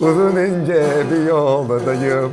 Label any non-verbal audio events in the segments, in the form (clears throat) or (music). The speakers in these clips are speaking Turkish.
Uzun ince bir yoldayım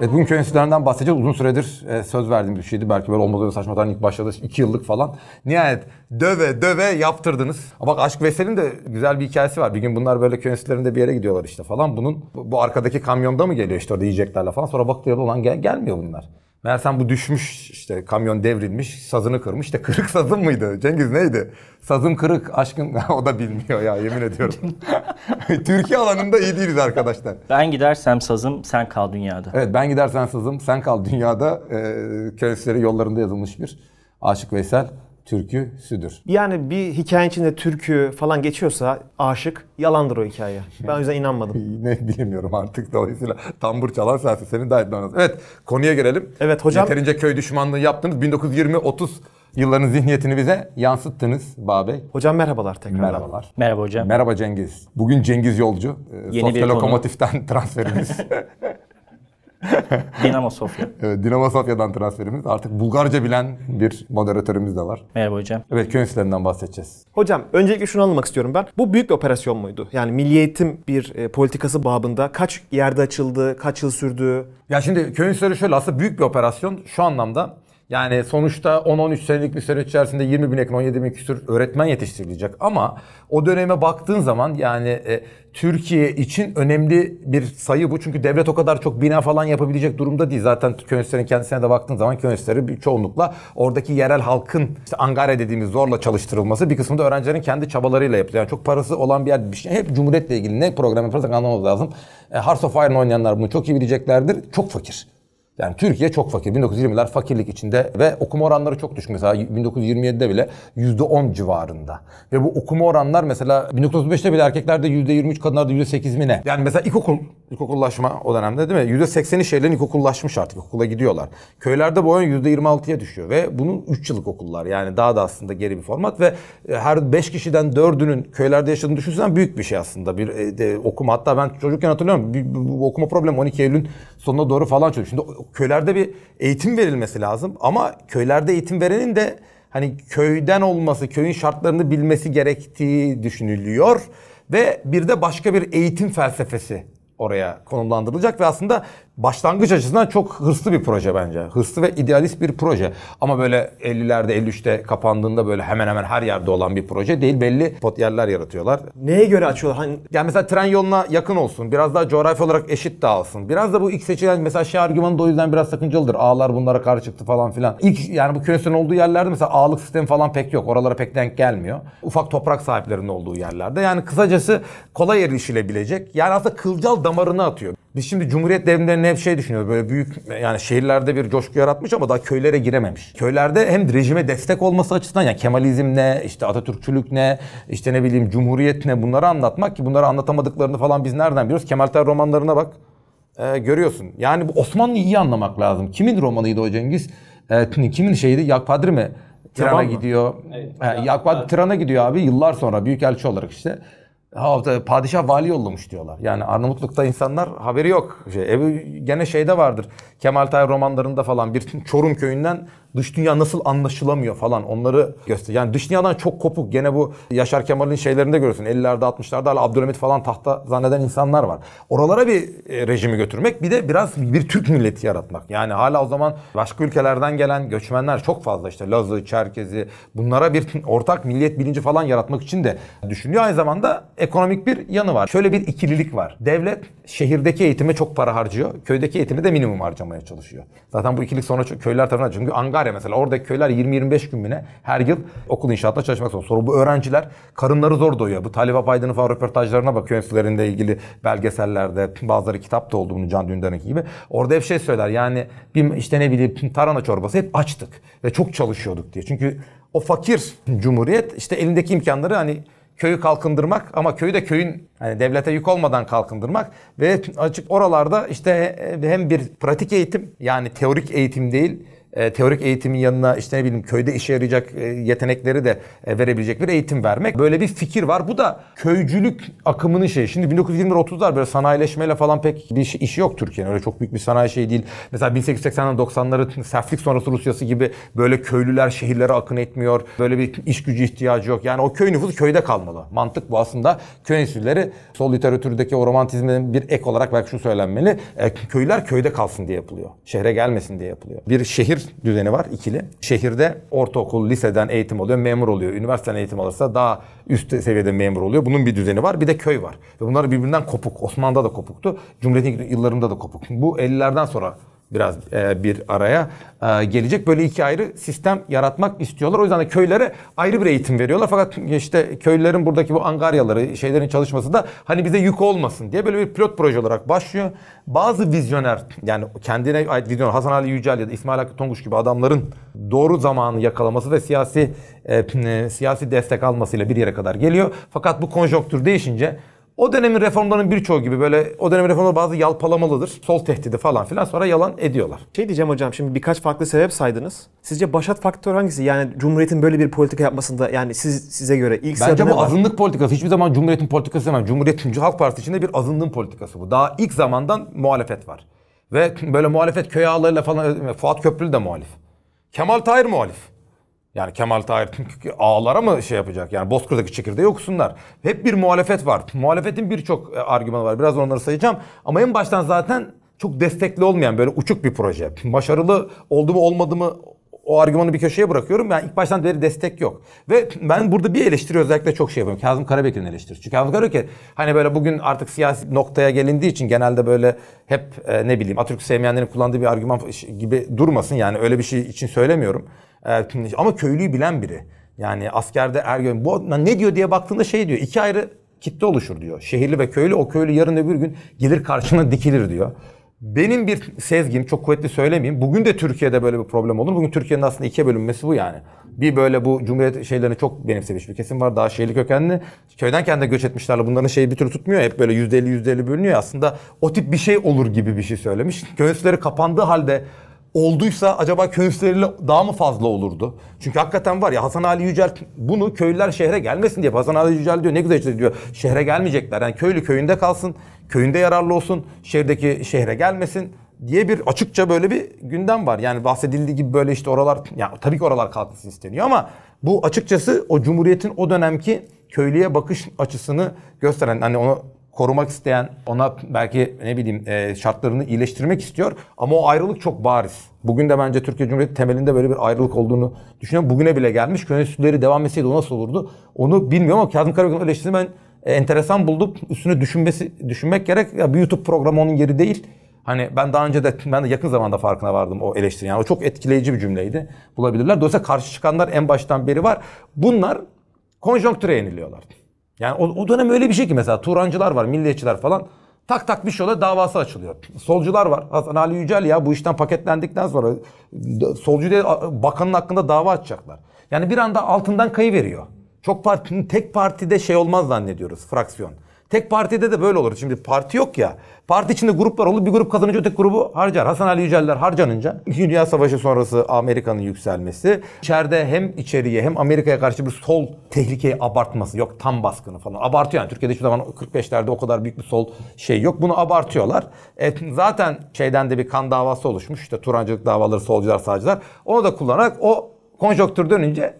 Evet, bugün köy enstitülerinden bahsedeceğiz. Uzun süredir e, söz verdiğim bir şeydi. Belki böyle olmaz öyle saçma ilk başladı. iki yıllık falan. Nihayet döve döve yaptırdınız. Ama bak Aşk Vesel'in de güzel bir hikayesi var. Bir gün bunlar böyle köy enstitülerinde bir yere gidiyorlar işte falan. Bunun bu arkadaki kamyonda mı geliyor işte orada yiyeceklerle falan. Sonra bak diyor ulan gel, gelmiyor bunlar. Meğersem bu düşmüş işte kamyon devrilmiş sazını kırmış. İşte kırık sazın mıydı? Cengiz neydi? Sazım kırık aşkın (laughs) o da bilmiyor ya yemin ediyorum. (laughs) Türkiye alanında iyi değiliz arkadaşlar. Ben gidersem sazım sen kal dünyada. Evet ben gidersen sazım sen kal dünyada. E, ee, köşeleri yollarında yazılmış bir Aşık Veysel türküsüdür. Yani bir hikayenin içinde türkü falan geçiyorsa aşık yalandır o hikaye. Ben o yüzden inanmadım. (laughs) ne bilmiyorum artık dolayısıyla tambur çalan sensin. Senin daha etmen Evet konuya girelim. Evet hocam. Yeterince köy düşmanlığı yaptınız. 1920-30 yılların zihniyetini bize yansıttınız Babe. Hocam merhabalar tekrar. Merhabalar. Merhaba hocam. Merhaba Cengiz. Bugün Cengiz Yolcu. Ee, Yeni Sosyal lokomotiften (laughs) transferimiz. (laughs) (laughs) Dinamo Sofya. Evet, Dinamo Sofya'dan transferimiz. Artık Bulgarca bilen bir moderatörümüz de var. Merhaba hocam. Evet, köy bahsedeceğiz. Hocam, öncelikle şunu anlamak istiyorum ben. Bu büyük bir operasyon muydu? Yani milli eğitim bir e, politikası babında kaç yerde açıldı, kaç yıl sürdü? Ya şimdi köy şöyle aslında büyük bir operasyon şu anlamda yani sonuçta 10-13 senelik bir süreç içerisinde 20 bin ekran, 17 bin küsur öğretmen yetiştirilecek. Ama o döneme baktığın zaman yani e, Türkiye için önemli bir sayı bu. Çünkü devlet o kadar çok bina falan yapabilecek durumda değil. Zaten köy kendisine de baktığın zaman köy çoğunlukla oradaki yerel halkın işte angare dediğimiz zorla çalıştırılması bir da öğrencilerin kendi çabalarıyla yapılıyor. Yani çok parası olan bir yer bir şey. Hep Cumhuriyet'le ilgili ne program yaparsak anlamamız lazım. E, Hearts of Iron oynayanlar bunu çok iyi bileceklerdir. Çok fakir. Yani Türkiye çok fakir. 1920'ler fakirlik içinde ve okuma oranları çok düşük. Mesela 1927'de bile %10 civarında. Ve bu okuma oranlar mesela 1935'te bile erkeklerde %23, kadınlarda %8 mi ne? Yani mesela ilkokul, ilkokullaşma o dönemde değil mi? %80'i şeylerin ilkokullaşmış artık. Okula gidiyorlar. Köylerde bu oran %26'ya düşüyor ve bunun 3 yıllık okullar. Yani daha da aslında geri bir format ve e, her 5 kişiden 4'ünün köylerde yaşadığını düşünsen büyük bir şey aslında. Bir e, de, okuma hatta ben çocukken hatırlıyorum bir, bir, bir okuma problemi 12 Eylül'ün sonuna doğru falan çözüyor. Şimdi köylerde bir eğitim verilmesi lazım ama köylerde eğitim verenin de hani köyden olması, köyün şartlarını bilmesi gerektiği düşünülüyor ve bir de başka bir eğitim felsefesi oraya konumlandırılacak ve aslında başlangıç açısından çok hırslı bir proje bence. Hırslı ve idealist bir proje. Ama böyle 50'lerde 53'te kapandığında böyle hemen hemen her yerde olan bir proje değil. Belli pot yerler yaratıyorlar. Neye göre açıyorlar? Hani... Yani mesela tren yoluna yakın olsun. Biraz daha coğrafi olarak eşit dağılsın. Biraz da bu ilk seçilen mesela şey argümanı da o yüzden biraz sakıncalıdır. Ağlar bunlara karşı çıktı falan filan. İlk yani bu küresel olduğu yerlerde mesela ağlık sistemi falan pek yok. Oralara pek denk gelmiyor. Ufak toprak sahiplerinin olduğu yerlerde. Yani kısacası kolay erişilebilecek. Yani aslında kılcal damarını atıyor. Biz şimdi Cumhuriyet devrimlerini kendini hep şey düşünüyor böyle büyük yani şehirlerde bir coşku yaratmış ama daha köylere girememiş. Köylerde hem rejime destek olması açısından yani Kemalizm ne, işte Atatürkçülük ne, işte ne bileyim Cumhuriyet ne bunları anlatmak ki bunları anlatamadıklarını falan biz nereden biliyoruz? Kemal Ter romanlarına bak e, görüyorsun. Yani bu Osmanlı'yı iyi anlamak lazım. Kimin romanıydı o Cengiz? E, kimin şeydi? Yakpadri mi? Tirana gidiyor. Evet, Yakpadri Tirana gidiyor abi yıllar sonra büyük elçi olarak işte padişah vali yollamış diyorlar. Yani Arnavutluk'ta insanlar haberi yok. Şey, evi gene şeyde vardır. Kemal Tahir romanlarında falan bir (laughs) Çorum köyünden dış dünya nasıl anlaşılamıyor falan onları göster. Yani dış dünyadan çok kopuk. Gene bu Yaşar Kemal'in şeylerinde görürsün. 50'lerde 60'larda hala Abdülhamit falan tahta zanneden insanlar var. Oralara bir e, rejimi götürmek bir de biraz bir Türk milleti yaratmak. Yani hala o zaman başka ülkelerden gelen göçmenler çok fazla işte Lazı, Çerkezi bunlara bir (laughs) ortak millet bilinci falan yaratmak için de düşünüyor. Aynı zamanda ekonomik bir yanı var. Şöyle bir ikililik var. Devlet şehirdeki eğitime çok para harcıyor. Köydeki eğitimi de minimum harcamaya çalışıyor. Zaten bu ikilik sonra köyler tarafından çünkü angar köyler ya mesela. Oradaki köyler 20-25 gün bile her yıl okul inşaatta çalışmak zorunda. Sonra bu öğrenciler karınları zor doyuyor. Bu Talip Apaydın'ın falan röportajlarına bakıyor. Enstitülerinle ilgili belgesellerde bazıları kitap da oldu bunu Can Dündar'ın gibi. Orada hep şey söyler yani bir işte ne bileyim tarhana çorbası hep açtık ve çok çalışıyorduk diye. Çünkü o fakir cumhuriyet işte elindeki imkanları hani köyü kalkındırmak ama köyü de köyün hani devlete yük olmadan kalkındırmak ve açık oralarda işte hem bir pratik eğitim yani teorik eğitim değil e, teorik eğitimin yanına işte ne bileyim köyde işe yarayacak e, yetenekleri de e, verebilecek bir eğitim vermek. Böyle bir fikir var. Bu da köycülük akımının şeyi. Şimdi 1920'ler 30'lar böyle sanayileşmeyle falan pek bir şey, işi yok Türkiye'nin. Öyle çok büyük bir sanayi şeyi değil. Mesela 1880'den 90'ları serflik sonrası Rusyası gibi böyle köylüler şehirlere akın etmiyor. Böyle bir iş gücü ihtiyacı yok. Yani o köy nüfusu köyde kalmalı. Mantık bu aslında. Köy enstitüleri sol literatürdeki o romantizmin bir ek olarak belki şu söylenmeli. E, köylüler köyde kalsın diye yapılıyor. Şehre gelmesin diye yapılıyor. Bir şehir düzeni var ikili. Şehirde ortaokul, liseden eğitim oluyor, memur oluyor. Üniversiteden eğitim alırsa daha üst seviyede memur oluyor. Bunun bir düzeni var. Bir de köy var. Ve bunlar birbirinden kopuk. Osmanlı'da da kopuktu. Cumhuriyet'in yıllarında da kopuk. Bu 50'lerden sonra biraz e, bir araya e, gelecek. Böyle iki ayrı sistem yaratmak istiyorlar. O yüzden de köylere ayrı bir eğitim veriyorlar. Fakat işte köylülerin buradaki bu angaryaları, şeylerin çalışması da hani bize yük olmasın diye böyle bir pilot proje olarak başlıyor. Bazı vizyoner yani kendine ait vizyoner Hasan Ali Yücel ya da İsmail Hakkı Tonguç gibi adamların doğru zamanı yakalaması ve siyasi e, e siyasi destek almasıyla bir yere kadar geliyor. Fakat bu konjonktür değişince o dönemin reformlarının birçoğu gibi böyle o dönemin reformları bazı yalpalamalıdır. Sol tehdidi falan filan sonra yalan ediyorlar. Şey diyeceğim hocam şimdi birkaç farklı sebep saydınız. Sizce başat faktör hangisi? Yani Cumhuriyet'in böyle bir politika yapmasında yani siz size göre ilk sırada Bence ne bu var? azınlık politikası. Hiçbir zaman Cumhuriyet'in politikası demem. Cumhuriyet Üçüncü Halk Partisi içinde bir azınlığın politikası bu. Daha ilk zamandan muhalefet var. Ve böyle muhalefet köy ağlarıyla falan Fuat Köprülü de muhalif. Kemal Tahir muhalif. Yani Kemal Tahir (laughs) ağlara mı şey yapacak? Yani Bozkır'daki çekirdeği okusunlar. Hep bir muhalefet var. Muhalefetin birçok e, argümanı var. Biraz onları sayacağım. Ama en baştan zaten çok destekli olmayan böyle uçuk bir proje. Başarılı oldu mu olmadı mı o argümanı bir köşeye bırakıyorum. Yani ilk baştan beri destek yok. Ve ben burada bir eleştiri özellikle çok şey yapıyorum. Kazım Karabekir'in eleştirisi. Çünkü Kazım Karabekir hani böyle bugün artık siyasi noktaya gelindiği için genelde böyle hep e, ne bileyim Atatürk sevmeyenlerin kullandığı bir argüman gibi durmasın. Yani öyle bir şey için söylemiyorum. Erkin ama köylüyü bilen biri. Yani askerde ergen bu ne diyor diye baktığında şey diyor. iki ayrı kitle oluşur diyor. Şehirli ve köylü. O köylü yarın öbür gün gelir karşına dikilir diyor. Benim bir sezgim çok kuvvetli söylemeyeyim. Bugün de Türkiye'de böyle bir problem olur. Bugün Türkiye'nin aslında ikiye bölünmesi bu yani. Bir böyle bu cumhuriyet şeylerini çok benimsemiş bir kesim var. Daha şehirli kökenli. Köyden kendi göç etmişlerle bunların şeyi bir türlü tutmuyor. Hep böyle %50 %50 bölünüyor. Aslında o tip bir şey olur gibi bir şey söylemiş. Köy kapandığı halde olduysa acaba köy daha mı fazla olurdu? Çünkü hakikaten var ya Hasan Ali Yücel bunu köylüler şehre gelmesin diye Hasan Ali Yücel diyor ne güzel işte diyor şehre gelmeyecekler. Yani köylü köyünde kalsın, köyünde yararlı olsun, şehirdeki şehre gelmesin diye bir açıkça böyle bir gündem var. Yani bahsedildiği gibi böyle işte oralar yani tabii ki oralar kalkmasın isteniyor ama bu açıkçası o cumhuriyetin o dönemki köylüye bakış açısını gösteren hani onu korumak isteyen, ona belki ne bileyim e, şartlarını iyileştirmek istiyor. Ama o ayrılık çok bariz. Bugün de bence Türkiye Cumhuriyeti temelinde böyle bir ayrılık olduğunu düşünüyorum. Bugüne bile gelmiş. Könüllüleri devam etseydi o nasıl olurdu? Onu bilmiyorum ama Kazım Karabekir'in eleştirisini ben e, enteresan buldum. Üstüne düşünmesi düşünmek gerek. Ya bir YouTube programı onun yeri değil. Hani ben daha önce de ben de yakın zamanda farkına vardım o eleştiri. Yani o çok etkileyici bir cümleydi. Bulabilirler. Dolayısıyla karşı çıkanlar en baştan beri var. Bunlar konjonktüre yeniliyorlar. Yani o, o dönem öyle bir şey ki mesela Turancılar var, milliyetçiler falan. Tak tak bir şey oluyor davası açılıyor. Solcular var. Hasan Ali Yücel ya bu işten paketlendikten sonra solcu diye bakanın hakkında dava açacaklar. Yani bir anda altından kayı veriyor. Çok parti, tek partide şey olmaz zannediyoruz fraksiyon. Tek partide de böyle olur. Şimdi parti yok ya. Parti içinde gruplar olur. Bir grup kazanınca öteki grubu harcar. Hasan Ali Yücel'ler harcanınca Dünya Savaşı sonrası Amerika'nın yükselmesi. içeride hem içeriye hem Amerika'ya karşı bir sol tehlikeyi abartması. Yok tam baskını falan. Abartıyor yani. Türkiye'de hiçbir zaman 45'lerde o kadar büyük bir sol şey yok. Bunu abartıyorlar. E, zaten şeyden de bir kan davası oluşmuş. İşte Turancılık davaları, solcular, sağcılar. Onu da kullanarak o konjonktür dönünce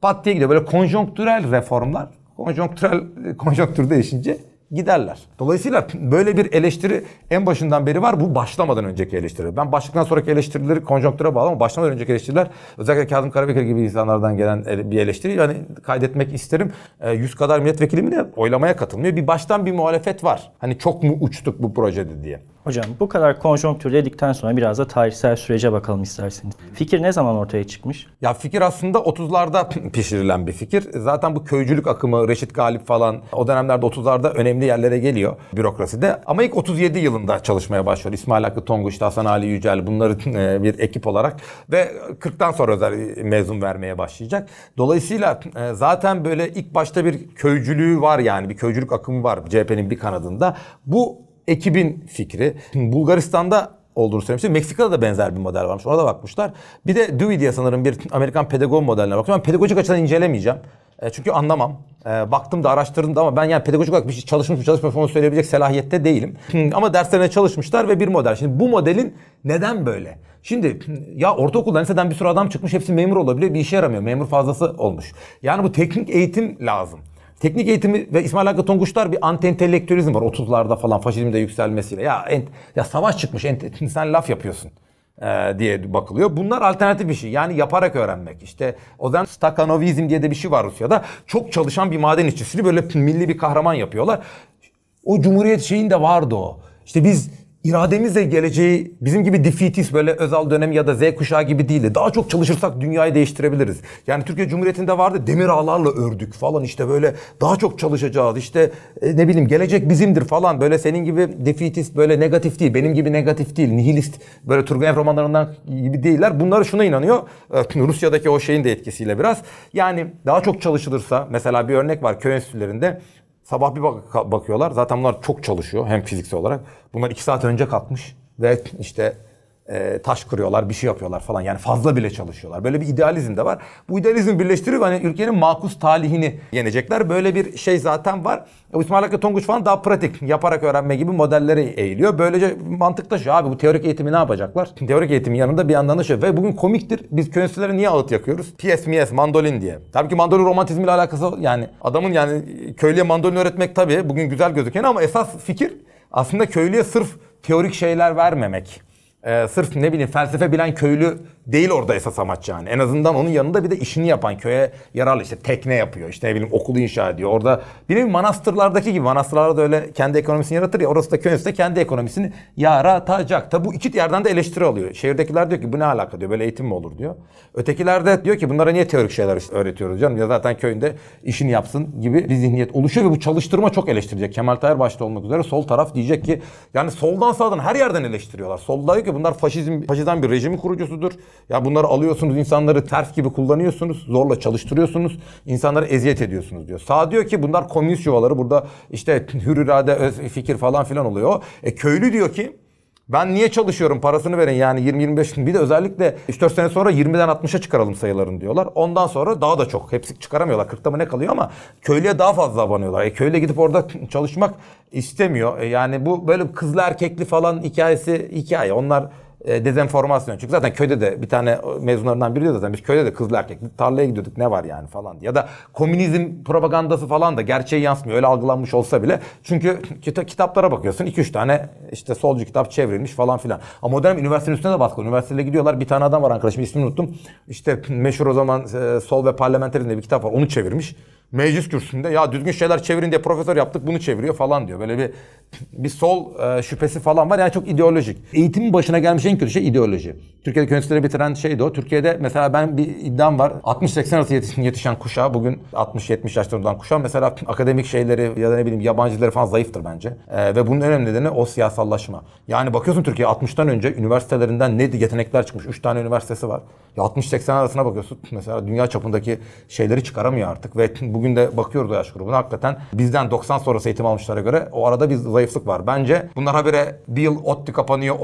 pat diye gidiyor. Böyle konjonktürel reformlar konjonktürel e, konjonktür değişince giderler. Dolayısıyla böyle bir eleştiri en başından beri var. Bu başlamadan önceki eleştiri. Ben başlıktan sonraki eleştirileri konjonktüre bağlı ama başlamadan önceki eleştiriler özellikle Kazım Karabekir gibi insanlardan gelen bir eleştiri. Yani kaydetmek isterim. E, yüz kadar milletvekilim de oylamaya katılmıyor. Bir baştan bir muhalefet var. Hani çok mu uçtuk bu projede diye. Hocam bu kadar konjonktür dedikten sonra biraz da tarihsel sürece bakalım isterseniz. Fikir ne zaman ortaya çıkmış? Ya fikir aslında 30'larda pişirilen bir fikir. Zaten bu köycülük akımı, Reşit Galip falan o dönemlerde 30'larda önemli yerlere geliyor bürokraside. Ama ilk 37 yılında çalışmaya başlıyor. İsmail Hakkı Tonguç, Hasan Ali Yücel bunları e, bir ekip olarak ve 40'tan sonra özel mezun vermeye başlayacak. Dolayısıyla e, zaten böyle ilk başta bir köycülüğü var yani bir köycülük akımı var CHP'nin bir kanadında. Bu ekibin fikri. Şimdi Bulgaristan'da olduğunu söylemiştim. Meksika'da da benzer bir model varmış. Ona da bakmışlar. Bir de Dewey diye sanırım bir Amerikan pedagog modeline bakıyorum. Ben pedagojik açıdan incelemeyeceğim. E, çünkü anlamam. E, baktım da araştırdım da ama ben yani pedagojik olarak bir şey çalışmış mı çalışmamış onu söyleyebilecek selahiyette değilim. ama derslerine çalışmışlar ve bir model. Şimdi bu modelin neden böyle? Şimdi ya ortaokuldan liseden bir sürü adam çıkmış hepsi memur olabiliyor bir işe yaramıyor. Memur fazlası olmuş. Yani bu teknik eğitim lazım. Teknik eğitimi ve İsmail Hakkı Tonguçlar bir anti entelektüelizm var 30'larda falan faşizmde yükselmesiyle. Ya ent, ya savaş çıkmış ent, sen laf yapıyorsun e, diye bakılıyor. Bunlar alternatif bir şey. Yani yaparak öğrenmek. İşte o zaman stakanovizm diye de bir şey var Rusya'da. Çok çalışan bir maden işçisini böyle milli bir kahraman yapıyorlar. O cumhuriyet şeyinde vardı o. İşte biz irademizle geleceği bizim gibi defeatist böyle özel dönem ya da Z kuşağı gibi değil de daha çok çalışırsak dünyayı değiştirebiliriz. Yani Türkiye Cumhuriyeti'nde vardı demir ağlarla ördük falan işte böyle daha çok çalışacağız işte e, ne bileyim gelecek bizimdir falan böyle senin gibi defeatist böyle negatif değil benim gibi negatif değil nihilist böyle Turgenev romanlarından gibi değiller. Bunları şuna inanıyor e, (laughs) Rusya'daki o şeyin de etkisiyle biraz yani daha çok çalışılırsa mesela bir örnek var köy enstitülerinde Sabah bir bak bakıyorlar zaten bunlar çok çalışıyor hem fiziksel olarak. Bunlar iki saat önce kalkmış ve işte e, taş kuruyorlar, bir şey yapıyorlar falan. Yani fazla bile çalışıyorlar. Böyle bir idealizm de var. Bu idealizmi birleştirip hani ülkenin makus talihini yenecekler. Böyle bir şey zaten var. E, İsmail Hakkı Tonguç falan daha pratik, yaparak öğrenme gibi modellere eğiliyor. Böylece mantık da şu abi bu teorik eğitimi ne yapacaklar? Teorik eğitimin yanında bir yandan da şu şey, ve bugün komiktir. Biz köylüsülere niye ağıt yakıyoruz? PS, mies, mandolin diye. Tabii ki mandolin romantizmiyle alakası yani adamın yani köylüye mandolin öğretmek tabii bugün güzel gözüken ama esas fikir aslında köylüye sırf teorik şeyler vermemek. Ee, sırf ne bileyim felsefe bilen köylü değil orada esas amaç yani. En azından onun yanında bir de işini yapan köye yararlı işte tekne yapıyor. işte ne bileyim okulu inşa ediyor. Orada bir nevi manastırlardaki gibi manastırlarda öyle kendi ekonomisini yaratır ya. Orası da köyüse kendi ekonomisini yaratacak. Tabi bu iki yerden de eleştiri alıyor. Şehirdekiler diyor ki bu ne alaka diyor. Böyle eğitim mi olur diyor. Ötekiler de diyor ki bunlara niye teorik şeyler öğretiyoruz canım. Ya zaten köyünde işini yapsın gibi bir zihniyet oluşuyor ve bu çalıştırma çok eleştirecek. Kemal Tayyar başta olmak üzere sol taraf diyecek ki yani soldan sağdan her yerden eleştiriyorlar. Solda diyor ki bunlar faşizm, faşizan bir rejimi kurucusudur. Ya bunları alıyorsunuz, insanları ters gibi kullanıyorsunuz, zorla çalıştırıyorsunuz, insanları eziyet ediyorsunuz diyor. Sağ diyor ki bunlar komünist yuvaları, burada işte (laughs) hür irade, öz fikir falan filan oluyor. E köylü diyor ki ben niye çalışıyorum parasını verin yani 20-25 bir de özellikle 3-4 sene sonra 20'den 60'a çıkaralım sayıların diyorlar. Ondan sonra daha da çok hepsi çıkaramıyorlar 40'ta mı ne kalıyor ama köylüye daha fazla abanıyorlar. E, köyle gidip orada (laughs) çalışmak istemiyor. E, yani bu böyle kızlı erkekli falan hikayesi hikaye onlar e, dezenformasyon. Çünkü zaten köyde de bir tane mezunlarından biri diyor zaten biz köyde de kızlı erkek tarlaya gidiyorduk ne var yani falan diye. Ya da komünizm propagandası falan da gerçeği yansıtmıyor öyle algılanmış olsa bile. Çünkü (laughs) kitaplara bakıyorsun 2-3 tane işte solcu kitap çevrilmiş falan filan. Ama o dönem üniversitenin üstüne de baskı. Üniversitede gidiyorlar bir tane adam var arkadaşım ismini unuttum. İşte meşhur o zaman e, Sol ve Parlamenterizm bir kitap var onu çevirmiş meclis kürsüsünde ya düzgün şeyler çevirin diye profesör yaptık bunu çeviriyor falan diyor. Böyle bir bir sol e, şüphesi falan var yani çok ideolojik. Eğitimin başına gelmiş en kötü şey ideoloji. Türkiye'de üniversiteleri bitiren şey de o. Türkiye'de mesela ben bir iddiam var. 60-80 arası yetişen, yetişen kuşağı bugün 60-70 olan kuşağı mesela akademik şeyleri ya da ne bileyim yabancıları falan zayıftır bence. E, ve bunun önemli nedeni o siyasallaşma. Yani bakıyorsun Türkiye 60'tan önce üniversitelerinden ne yetenekler çıkmış. 3 tane üniversitesi var. Ya 60-80 arasına bakıyorsun mesela dünya çapındaki şeyleri çıkaramıyor artık ve bu Bugün de bakıyoruz o yaş grubuna. Hakikaten bizden 90 sonrası eğitim almışlara göre o arada bir zayıflık var. Bence bunlar habire bir yıl ODTÜ kapanıyor,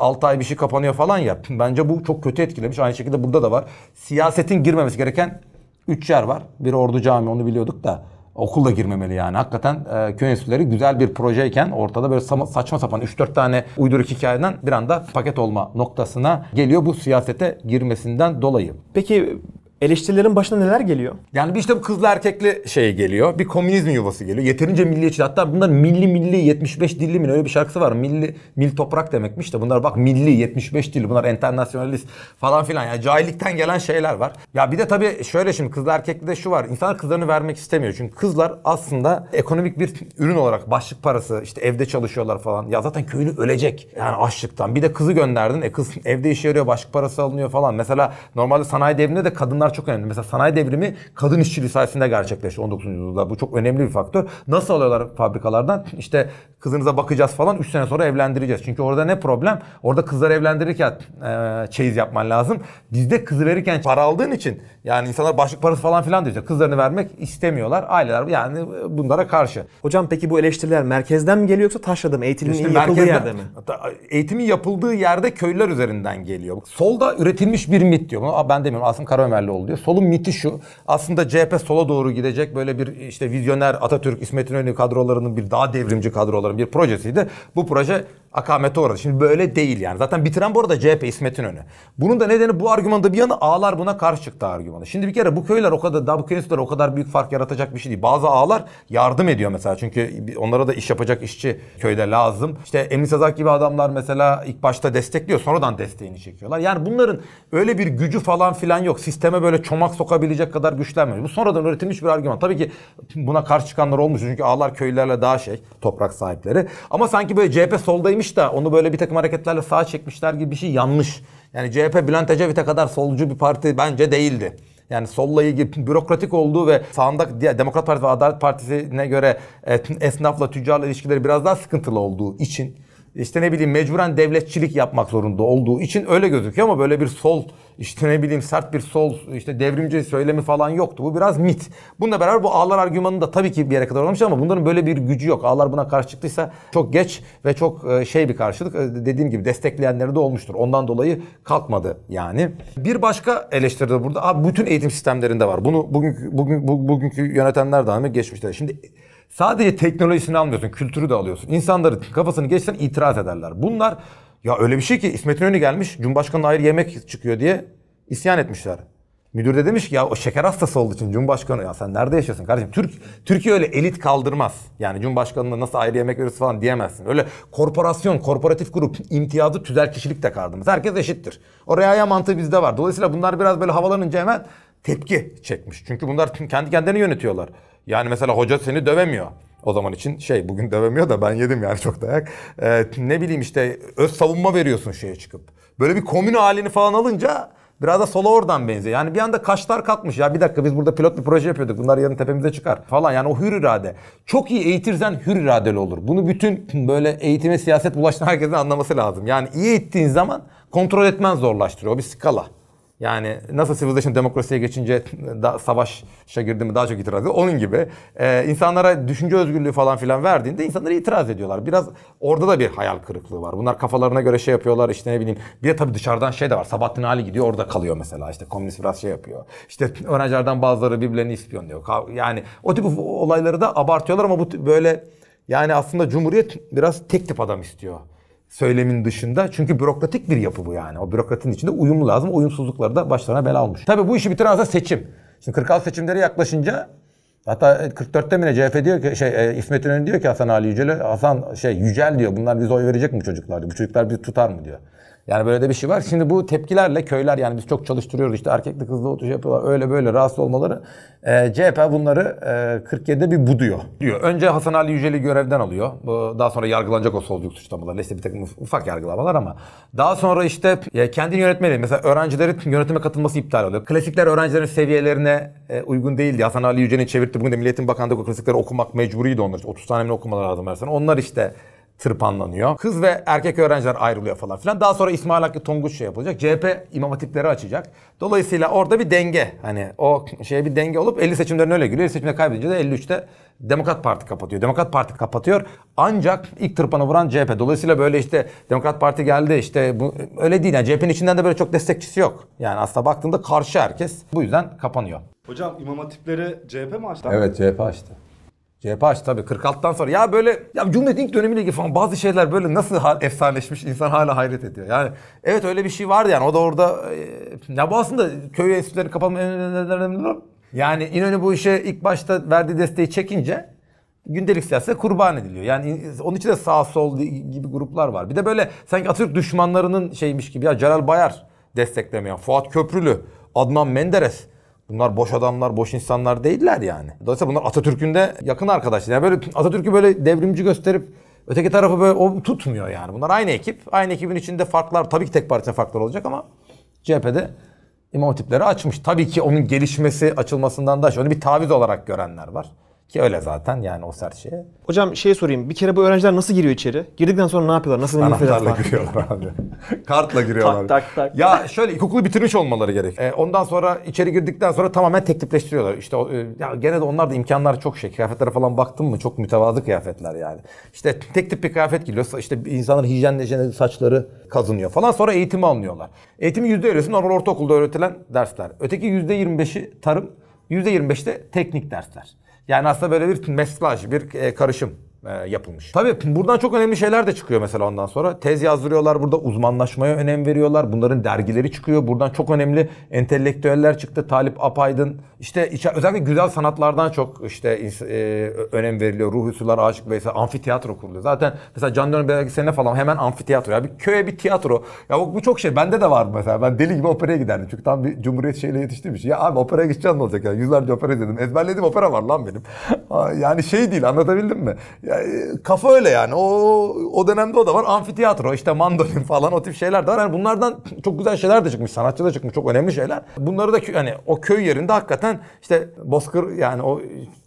6 ay bir şey kapanıyor falan ya. (laughs) Bence bu çok kötü etkilemiş. Aynı şekilde burada da var. Siyasetin girmemesi gereken 3 yer var. Bir Ordu cami, onu biliyorduk da okulla girmemeli yani. Hakikaten e, köy enstitüleri güzel bir projeyken ortada böyle saçma sapan 3-4 tane uyduruk hikayeden bir anda paket olma noktasına geliyor bu siyasete girmesinden dolayı. Peki eleştirilerin başına neler geliyor? Yani bir işte bu kızla erkekli şey geliyor. Bir komünizm yuvası geliyor. Yeterince milliyetçi. Hatta bunlar milli milli 75 dilli mi öyle bir şarkısı var. Milli mil toprak demekmiş de bunlar bak milli 75 dilli bunlar enternasyonalist falan filan. Yani cahillikten gelen şeyler var. Ya bir de tabii şöyle şimdi kızla erkekli de şu var. İnsanlar kızlarını vermek istemiyor. Çünkü kızlar aslında ekonomik bir ürün olarak başlık parası işte evde çalışıyorlar falan. Ya zaten köyünü ölecek yani açlıktan. Bir de kızı gönderdin. E kız evde işe yarıyor başlık parası alınıyor falan. Mesela normalde sanayi devrinde de kadınlar kadınlar çok önemli. Mesela sanayi devrimi kadın işçiliği sayesinde gerçekleşti 19. yüzyılda. Bu çok önemli bir faktör. Nasıl alıyorlar fabrikalardan? (laughs) İşte kızınıza bakacağız falan 3 sene sonra evlendireceğiz. Çünkü orada ne problem? Orada kızları evlendirirken e, çeyiz yapman lazım. Bizde kızı verirken para aldığın için yani insanlar başlık parası falan filan diyecek. Kızlarını vermek istemiyorlar. Aileler yani e, bunlara karşı. Hocam peki bu eleştiriler merkezden mi geliyor yoksa taşrada mı? Eğitimin işte yapıldığı yerde mi? Eğitimin yapıldığı yerde köylüler üzerinden geliyor. Solda üretilmiş bir mit diyor. Bunu ben demiyorum. Asım Karaömerli ol Solun miti şu. Aslında CHP sola doğru gidecek. Böyle bir işte vizyoner Atatürk, İsmet İnönü kadrolarının bir daha devrimci kadroların bir projesiydi. Bu proje akamete uğradı. Şimdi böyle değil yani. Zaten bitiren bu arada CHP İsmet İnönü. Bunun da nedeni bu argümanda bir yana ağlar buna karşı çıktı argümanı. Şimdi bir kere bu köyler o kadar daha bu köyler o kadar büyük fark yaratacak bir şey değil. Bazı ağlar yardım ediyor mesela. Çünkü onlara da iş yapacak işçi köyde lazım. İşte Emre Sazak gibi adamlar mesela ilk başta destekliyor. Sonradan desteğini çekiyorlar. Yani bunların öyle bir gücü falan filan yok. Sisteme böyle çomak sokabilecek kadar güçlenmiyor. Bu sonradan üretilmiş bir argüman. Tabii ki buna karşı çıkanlar olmuş. Çünkü ağlar köylerle daha şey toprak sahipleri. Ama sanki böyle CHP soldayım solcuymuş da onu böyle bir takım hareketlerle sağa çekmişler gibi bir şey yanlış. Yani CHP Bülent Ecevit'e kadar solcu bir parti bence değildi. Yani solla ilgili (laughs) bürokratik olduğu ve sağında Demokrat Parti ve Adalet Partisi'ne göre e, esnafla tüccarla ilişkileri biraz daha sıkıntılı olduğu için işte ne bileyim mecburen devletçilik yapmak zorunda olduğu için öyle gözüküyor ama böyle bir sol işte ne bileyim sert bir sol işte devrimci söylemi falan yoktu. Bu biraz mit. Bununla beraber bu ağlar argümanı da tabii ki bir yere kadar olmuş ama bunların böyle bir gücü yok. Ağlar buna karşı çıktıysa çok geç ve çok e, şey bir karşılık. E, dediğim gibi destekleyenleri de olmuştur. Ondan dolayı kalkmadı yani. Bir başka eleştiri de burada. Abi bütün eğitim sistemlerinde var. Bunu bugün bugün, bugünkü yönetenler de geçmişte. Şimdi Sadece teknolojisini almıyorsun, kültürü de alıyorsun. İnsanların kafasını geçsen itiraz ederler. Bunlar ya öyle bir şey ki İsmet İnönü gelmiş, Cumhurbaşkanı ayrı yemek çıkıyor diye isyan etmişler. Müdür de demiş ki ya o şeker hastası olduğu için Cumhurbaşkanı ya sen nerede yaşıyorsun kardeşim? Türk Türkiye öyle elit kaldırmaz. Yani Cumhurbaşkanına nasıl ayrı yemek verirsin falan diyemezsin. Öyle korporasyon, korporatif grup, imtiyazı, tüzel kişilik de kaldırmaz. Herkes eşittir. O reaya mantığı bizde var. Dolayısıyla bunlar biraz böyle havalanınca hemen tepki çekmiş. Çünkü bunlar kendi kendilerini yönetiyorlar. Yani mesela hoca seni dövemiyor. O zaman için şey bugün dövemiyor da ben yedim yani çok dayak. Ee, ne bileyim işte öz savunma veriyorsun şeye çıkıp. Böyle bir komün halini falan alınca biraz da sola oradan benziyor. Yani bir anda kaşlar kalkmış ya bir dakika biz burada pilot bir proje yapıyorduk bunlar yarın tepemize çıkar falan. Yani o hür irade. Çok iyi eğitirsen hür iradeli olur. Bunu bütün böyle eğitime siyaset bulaşan herkesin anlaması lazım. Yani iyi eğittiğin zaman kontrol etmen zorlaştırıyor. O bir skala. Yani nasıl Civilization demokrasiye geçince da, savaşa girdi mi daha çok itiraz ediyor. Onun gibi e, insanlara düşünce özgürlüğü falan filan verdiğinde insanlar itiraz ediyorlar. Biraz orada da bir hayal kırıklığı var. Bunlar kafalarına göre şey yapıyorlar işte ne bileyim. Bir de tabii dışarıdan şey de var. Sabahattin Ali gidiyor orada kalıyor mesela. işte komünist biraz şey yapıyor. İşte öğrencilerden (laughs) bazıları birbirlerini ispiyonluyor. Yani o tip olayları da abartıyorlar ama bu böyle yani aslında Cumhuriyet biraz tek tip adam istiyor söylemin dışında. Çünkü bürokratik bir yapı bu yani. O bürokratin içinde uyum lazım. Uyumsuzlukları da başlarına bela olmuş. Tabii bu işi bitiren aslında seçim. Şimdi 46 seçimleri yaklaşınca hatta 44'te mi ne CHP diyor ki şey e, İsmet İnönü diyor ki Hasan Ali Yücel'e Hasan şey Yücel diyor bunlar bize oy verecek mi çocuklar diyor. Bu çocuklar bizi tutar mı diyor. Yani böyle de bir şey var. Şimdi bu tepkilerle köyler yani biz çok çalıştırıyoruz işte erkekli kızlı oturuş yapıyorlar öyle böyle rahatsız olmaları. E, CHP bunları e, 47'de bir buduyor diyor. Önce Hasan Ali Yücel'i görevden alıyor. Bu, daha sonra yargılanacak o solculuk suçlamalar, İşte bir takım ufak yargılamalar ama. Daha sonra işte e, kendini yönetmeli. Mesela öğrencilerin yönetime katılması iptal oluyor. Klasikler öğrencilerin seviyelerine e, uygun değildi. Hasan Ali Yücel'in çevirtti. Bugün de Milliyetin Bakanlığı klasikleri okumak mecburiydi onlar. 30 tane okumalar lazım her sene. Onlar işte tırpanlanıyor. Kız ve erkek öğrenciler ayrılıyor falan filan. Daha sonra İsmail Hakkı Tonguç şey yapılacak. CHP imam hatipleri açacak. Dolayısıyla orada bir denge. Hani o şeye bir denge olup 50 seçimlerin öyle geliyor. 50 seçimde kaybedince de 53'te Demokrat Parti kapatıyor. Demokrat Parti kapatıyor. Ancak ilk tırpanı vuran CHP. Dolayısıyla böyle işte Demokrat Parti geldi işte bu öyle değil. Yani CHP'nin içinden de böyle çok destekçisi yok. Yani aslında baktığında karşı herkes. Bu yüzden kapanıyor. Hocam imam hatipleri CHP mi açtı? Evet CHP açtı. CHP tabii 46'tan sonra ya böyle ya Cumhuriyet'in ilk dönemiyle ilgili falan bazı şeyler böyle nasıl efsaneleşmiş insan hala hayret ediyor. Yani evet öyle bir şey vardı yani o da orada e, ya bu aslında köy enstitüleri kapanma yani İnönü bu işe ilk başta verdiği desteği çekince gündelik siyasete kurban ediliyor. Yani onun için de sağ sol gibi gruplar var. Bir de böyle sanki Atatürk düşmanlarının şeymiş gibi ya Celal Bayar desteklemiyor. Fuat Köprülü, Adnan Menderes Bunlar boş adamlar, boş insanlar değiller yani. Dolayısıyla bunlar Atatürk'ün de yakın arkadaşları. Yani böyle Atatürk'ü böyle devrimci gösterip öteki tarafı böyle o tutmuyor yani. Bunlar aynı ekip. Aynı ekibin içinde farklar tabii ki tek partisine farklar olacak ama CHP'de imam hatipleri açmış. Tabii ki onun gelişmesi, açılmasından da şöyle bir taviz olarak görenler var. Ki öyle zaten yani o sert şeye. Hocam şey sorayım. Bir kere bu öğrenciler nasıl giriyor içeri? Girdikten sonra ne yapıyorlar? Nasıl Anahtarla giriyorlar abi. Kartla giriyorlar. tak tak tak. Ya şöyle ilkokulu bitirmiş olmaları gerek. Ee, ondan sonra içeri girdikten sonra tamamen teklifleştiriyorlar. İşte o, e, ya gene de onlar da imkanlar çok şey. Kıyafetlere falan baktım mı çok mütevazı kıyafetler yani. İşte tek tip bir kıyafet giyiliyor. İşte insanlar hijyenle saçları kazınıyor falan. Sonra eğitimi anlıyorlar. Eğitimi %50'si normal ortaokulda öğretilen dersler. Öteki yüzde %25'i tarım, %25'i de teknik dersler. Yani aslında böyle bir mesaj, bir e, karışım e, yapılmış. Tabii buradan çok önemli şeyler de çıkıyor mesela ondan sonra. Tez yazdırıyorlar burada uzmanlaşmaya önem veriyorlar. Bunların dergileri çıkıyor. Buradan çok önemli entelektüeller çıktı. Talip Apaydın işte içer, özellikle güzel sanatlardan çok işte e, önem veriliyor. Ruhi Sular, Aşık Veysel, amfiteyatro kuruluyor. Zaten mesela Can Dönüm belgeseline falan hemen amfiteyatro. Ya bir köye bir tiyatro. Ya bu, bu çok şey. Bende de var mesela. Ben deli gibi operaya giderdim. Çünkü tam bir Cumhuriyet şeyle yetiştiğim Ya abi operaya gideceğim ne olacak ya? Yüzlerce opera izledim. Ezberledim opera var lan benim. (laughs) yani şey değil anlatabildim mi? Yani e, kafa öyle yani. O, o dönemde o da var. Amfiteyatro, işte mandolin falan o tip şeyler de var. Yani bunlardan çok güzel şeyler de çıkmış. Sanatçı da çıkmış. Çok önemli şeyler. Bunları da hani o köy yerinde hakikaten işte Bozkır yani o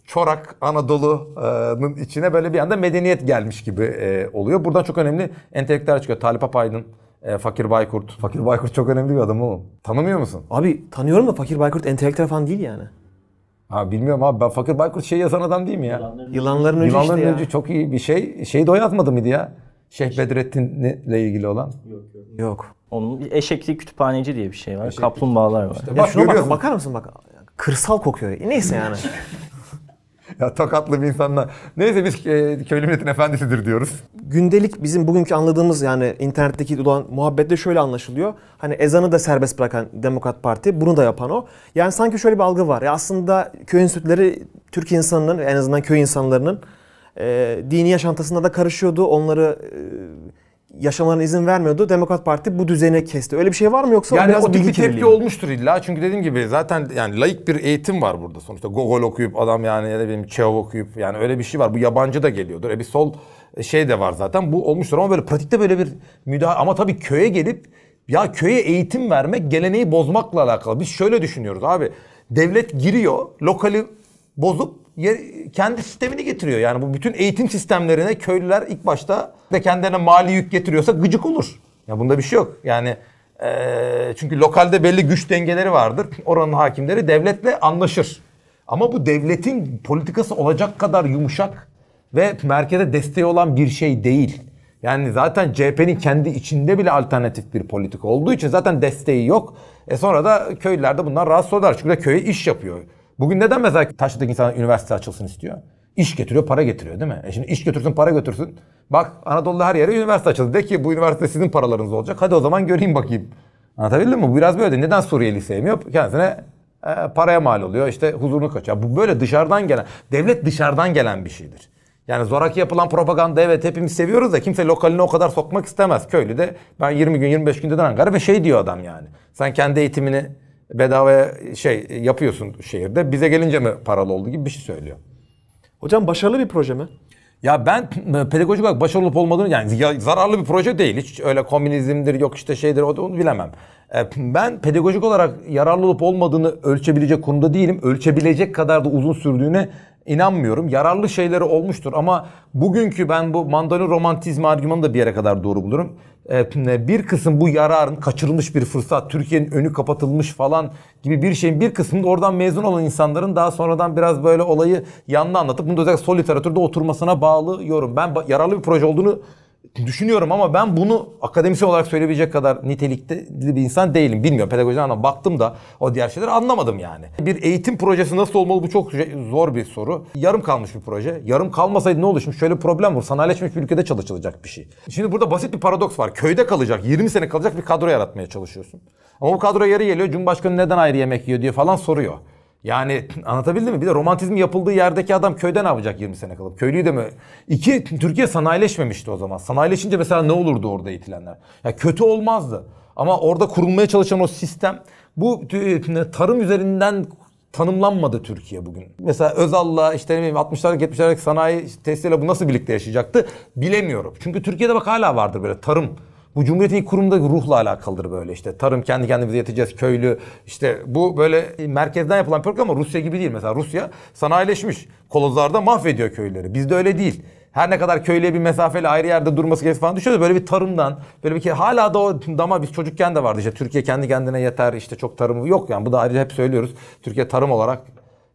Çorak Anadolu'nun içine böyle bir anda medeniyet gelmiş gibi e, oluyor. Buradan çok önemli entelektüel çıkıyor. Talip Apaydın, e, Fakir Baykurt. Fakir Baykurt çok önemli bir adam oğlum. Tanımıyor musun? Abi tanıyorum da Fakir Baykurt entelektüel falan değil yani. Ha bilmiyorum abi ben Fakir Baykurt şey yazan adam değil mi ya? Yılanların, öncü. Yılanların işte Öcü ya. çok iyi bir şey. Şeyi doyatmadı mıydı ya? Şeyh Bedrettin'le ilgili olan. Yok. Yok. yok. Onun eşekli kütüphaneci diye bir şey var. Eşekli. Kaplumbağalar var. İşte bak, ya şuna bak, bakar mısın bak. Kırsal kokuyor. Neyse yani. (laughs) ya tokatlı bir insanla. Neyse biz e, köylü milletin efendisidir diyoruz. Gündelik bizim bugünkü anladığımız yani internetteki olan muhabbette şöyle anlaşılıyor. Hani ezanı da serbest bırakan Demokrat Parti bunu da yapan o. Yani sanki şöyle bir algı var. Ya aslında köy sütleri Türk insanının en azından köy insanlarının e, dini yaşantısında da karışıyordu. Onları e, yaşamana izin vermiyordu. Demokrat Parti bu düzeni kesti. Öyle bir şey var mı yoksa yani biraz o bilgi bir tepki kirliliği. olmuştur illa. Çünkü dediğim gibi zaten yani layık bir eğitim var burada sonuçta. Gogol okuyup adam yani ya da benim Çehov okuyup yani öyle bir şey var. Bu yabancı da geliyordur. E bir sol e, şey de var zaten. Bu olmuştur ama böyle pratikte böyle bir müdahale ama tabii köye gelip ya köye eğitim vermek geleneği bozmakla alakalı. Biz şöyle düşünüyoruz abi. Devlet giriyor, lokali bozup kendi sistemini getiriyor. Yani bu bütün eğitim sistemlerine köylüler ilk başta de kendilerine mali yük getiriyorsa gıcık olur. Ya bunda bir şey yok. Yani e, çünkü lokalde belli güç dengeleri vardır. (laughs) Oranın hakimleri devletle anlaşır. Ama bu devletin politikası olacak kadar yumuşak ve merkeze desteği olan bir şey değil. Yani zaten CHP'nin kendi içinde bile alternatif bir politika olduğu için zaten desteği yok. E sonra da köylüler de bundan rahatsız olurlar. Çünkü de köye iş yapıyor. Bugün neden mesela Taşlı'daki insanlar üniversite açılsın istiyor? İş getiriyor, para getiriyor değil mi? E şimdi iş götürsün, para götürsün. Bak Anadolu'da her yere üniversite açıldı. De ki bu üniversite sizin paralarınız olacak. Hadi o zaman göreyim bakayım. Anlatabildim mi? Bu biraz böyle. Neden Suriyeli sevmiyor? Kendisine e, paraya mal oluyor. İşte huzurunu kaçıyor. Bu böyle dışarıdan gelen, devlet dışarıdan gelen bir şeydir. Yani zoraki yapılan propaganda evet hepimiz seviyoruz da kimse lokaline o kadar sokmak istemez. Köylü de ben 20 gün 25 günde dönen garip ve şey diyor adam yani. Sen kendi eğitimini bedava şey yapıyorsun şehirde. Bize gelince mi paralı oldu gibi bir şey söylüyor. Hocam başarılı bir proje mi? Ya ben pedagojik olarak başarılı olup olmadığını yani zararlı bir proje değil. Hiç öyle komünizmdir yok işte şeydir onu bilemem. E, ben pedagojik olarak yararlı olup olmadığını ölçebilecek konuda değilim. Ölçebilecek kadar da uzun sürdüğüne inanmıyorum. Yararlı şeyleri olmuştur ama bugünkü ben bu mandalin romantizmi argümanı da bir yere kadar doğru bulurum bir kısım bu yararın kaçırılmış bir fırsat, Türkiye'nin önü kapatılmış falan gibi bir şeyin bir kısmında oradan mezun olan insanların daha sonradan biraz böyle olayı yanına anlatıp bunu da özellikle sol literatürde oturmasına bağlıyorum. Ben yararlı bir proje olduğunu düşünüyorum ama ben bunu akademisyen olarak söyleyebilecek kadar nitelikte bir insan değilim. Bilmiyorum pedagojiden anlam. Baktım da o diğer şeyleri anlamadım yani. Bir eğitim projesi nasıl olmalı bu çok zor bir soru. Yarım kalmış bir proje. Yarım kalmasaydı ne olur? Şimdi şöyle problem var. Sanayileşmiş bir ülkede çalışılacak bir şey. Şimdi burada basit bir paradoks var. Köyde kalacak, 20 sene kalacak bir kadro yaratmaya çalışıyorsun. Ama bu kadro yarı geliyor. Cumhurbaşkanı neden ayrı yemek yiyor diye falan soruyor. Yani (clears throat) anlatabildim mi? Bir de romantizm yapıldığı yerdeki adam köyde ne yapacak 20 sene kalıp? Köylüyü de mi? İki, Türkiye sanayileşmemişti o zaman. Sanayileşince mesela ne olurdu orada eğitilenler? Ya kötü olmazdı. Ama orada kurulmaya çalışan o sistem bu e, tarım üzerinden tanımlanmadı Türkiye bugün. Mesela Özal'la işte ne bileyim 60'lar 70'lerdeki sanayi tesisleriyle bu nasıl birlikte yaşayacaktı bilemiyorum. Çünkü Türkiye'de bak hala vardır böyle tarım bu Cumhuriyet ilk kurumda ruhla alakalıdır böyle işte. Tarım kendi kendimize yeteceğiz, köylü. işte bu böyle merkezden yapılan program ama Rusya gibi değil. Mesela Rusya sanayileşmiş. Kolozlarda mahvediyor köyleri. Bizde öyle değil her ne kadar köylüye bir mesafeli ayrı yerde durması gerektiği falan düşünüyoruz. Böyle bir tarımdan, böyle bir ke- hala da o ama biz çocukken de vardı işte Türkiye kendi kendine yeter işte çok tarımı yok yani bu da ayrıca hep söylüyoruz. Türkiye tarım olarak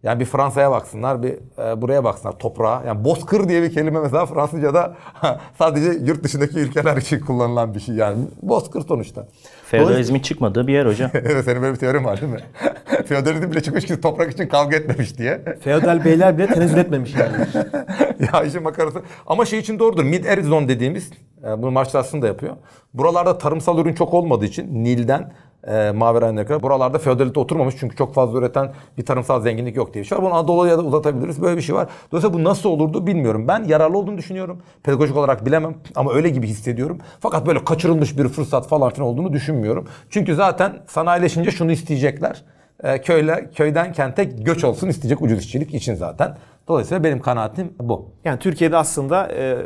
yani bir Fransa'ya baksınlar, bir e, buraya baksınlar, toprağa. Yani bozkır diye bir kelime mesela Fransızca'da (laughs) sadece yurt dışındaki ülkeler için kullanılan bir şey yani. Bozkır sonuçta. Feodalizmin çıkmadığı bir yer hocam. (laughs) evet senin böyle bir teorin var değil mi? (laughs) Feodalizm bile çıkmış ki toprak için kavga etmemiş diye. Feodal beyler bile tenezzül etmemiş yani. ya işin makarası. Ama şey için doğrudur. Mid Erizon dediğimiz, e, bunu Marşlas'ın aslında yapıyor. Buralarda tarımsal ürün çok olmadığı için Nil'den e, Maveren'e kadar. Buralarda feodalite oturmamış çünkü çok fazla üreten bir tarımsal zenginlik yok diye bir şey var. Bunu Anadolu'ya da uzatabiliriz. Böyle bir şey var. Dolayısıyla bu nasıl olurdu bilmiyorum. Ben yararlı olduğunu düşünüyorum. Pedagojik olarak bilemem ama öyle gibi hissediyorum. Fakat böyle kaçırılmış bir fırsat falan filan olduğunu düşünmüyorum. Çünkü zaten sanayileşince şunu isteyecekler. E, köyle, köyden kente göç olsun isteyecek ucuz işçilik için zaten. Dolayısıyla benim kanaatim bu. Yani Türkiye'de aslında e,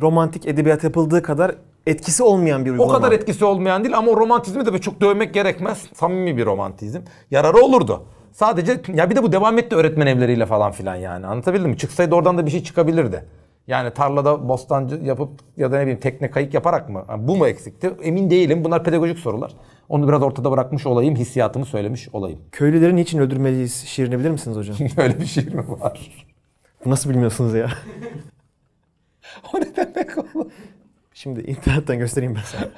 romantik edebiyat yapıldığı kadar etkisi olmayan bir uygulama. O kadar etkisi olmayan değil ama romantizmi de çok dövmek gerekmez. Samimi bir romantizm. Yararı olurdu. Sadece ya bir de bu devam etti öğretmen evleriyle falan filan yani. Anlatabildim mi? Çıksaydı oradan da bir şey çıkabilirdi. Yani tarlada bostancı yapıp ya da ne bileyim tekne kayık yaparak mı? Yani bu mu eksikti? Emin değilim. Bunlar pedagojik sorular. Onu biraz ortada bırakmış olayım, hissiyatımı söylemiş olayım. Köylülerin niçin öldürmeliyiz şiirini bilir misiniz hocam? (laughs) Öyle bir şiir mi var? Nasıl bilmiyorsunuz ya? (laughs) o ne demek oğlum? Şimdi internetten göstereyim ben sana.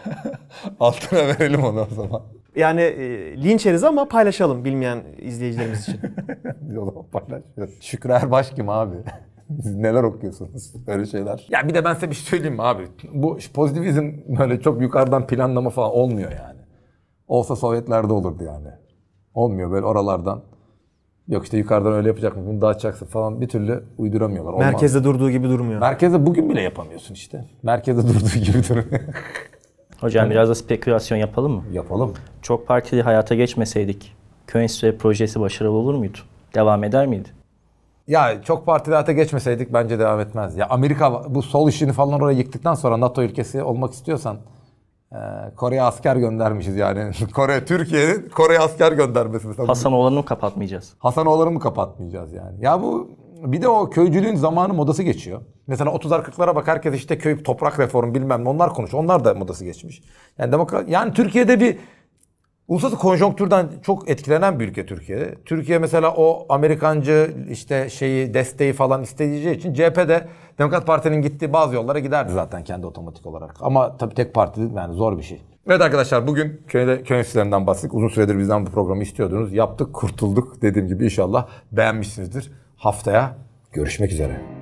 (laughs) Altına verelim onu o zaman. Yani e, linç ederiz ama paylaşalım bilmeyen izleyicilerimiz için. (laughs) Yola paylaş. Şükrü Erbaş kim abi? (laughs) neler okuyorsunuz? Öyle şeyler. Ya bir de ben size bir şey söyleyeyim mi abi? Bu pozitivizm böyle çok yukarıdan planlama falan olmuyor yani. Olsa Sovyetlerde olurdu yani. Olmuyor böyle oralardan. Yok işte yukarıdan öyle yapacak mı? Bunu dağıtacaksın falan bir türlü uyduramıyorlar. Olmaz. Merkezde durduğu gibi durmuyor. Merkezde bugün bile yapamıyorsun işte. Merkezde durduğu (laughs) gibi durmuyor. Hocam biraz da spekülasyon yapalım mı? Yapalım. Çok partili hayata geçmeseydik köy projesi başarılı olur muydu? Devam eder miydi? Ya çok partili hayata geçmeseydik bence devam etmez. Ya Amerika bu sol işini falan oraya yıktıktan sonra NATO ülkesi olmak istiyorsan ee, Kore'ye asker göndermişiz yani. (laughs) Kore, Türkiye'nin Kore'ye asker göndermesi mesela. Hasan Oğlan'ı mı kapatmayacağız? Hasan Oğlan'ı mı kapatmayacağız yani? Ya bu bir de o köycülüğün zamanı modası geçiyor. Mesela 30'lar 40'lara bak herkes işte köy toprak reformu bilmem ne onlar konuş Onlar da modası geçmiş. Yani demokrat yani Türkiye'de bir uluslararası konjonktürden çok etkilenen bir ülke Türkiye. Türkiye mesela o Amerikancı işte şeyi desteği falan isteyeceği için CHP'de Demokrat Parti'nin gittiği bazı yollara giderdi zaten kendi otomatik olarak. Ama tabii tek parti yani zor bir şey. Evet arkadaşlar bugün köyde köy enstitülerinden bahsettik. Uzun süredir bizden bu programı istiyordunuz. Yaptık, kurtulduk. Dediğim gibi inşallah beğenmişsinizdir. Haftaya görüşmek üzere.